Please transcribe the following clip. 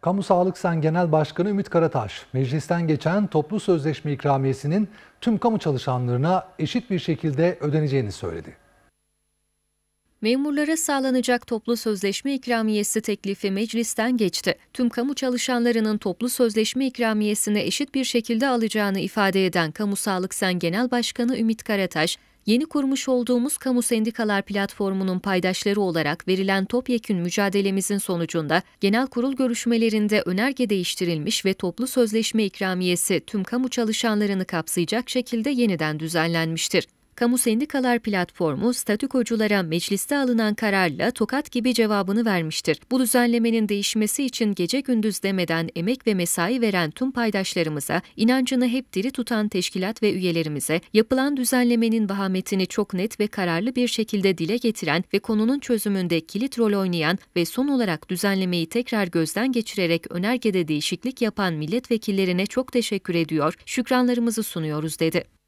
Kamu Sağlık Sen Genel Başkanı Ümit Karataş, meclisten geçen toplu sözleşme ikramiyesinin tüm kamu çalışanlarına eşit bir şekilde ödeneceğini söyledi. Memurlara sağlanacak toplu sözleşme ikramiyesi teklifi meclisten geçti. Tüm kamu çalışanlarının toplu sözleşme ikramiyesini eşit bir şekilde alacağını ifade eden Kamu Sağlık Sen Genel Başkanı Ümit Karataş, yeni kurmuş olduğumuz Kamu Sendikalar Platformu'nun paydaşları olarak verilen topyekün mücadelemizin sonucunda genel kurul görüşmelerinde önerge değiştirilmiş ve toplu sözleşme ikramiyesi tüm kamu çalışanlarını kapsayacak şekilde yeniden düzenlenmiştir. Kamu Sendikalar Platformu statükoculara mecliste alınan kararla tokat gibi cevabını vermiştir. Bu düzenlemenin değişmesi için gece gündüz demeden emek ve mesai veren tüm paydaşlarımıza, inancını hep diri tutan teşkilat ve üyelerimize, yapılan düzenlemenin vahametini çok net ve kararlı bir şekilde dile getiren ve konunun çözümünde kilit rol oynayan ve son olarak düzenlemeyi tekrar gözden geçirerek önergede değişiklik yapan milletvekillerine çok teşekkür ediyor, şükranlarımızı sunuyoruz dedi.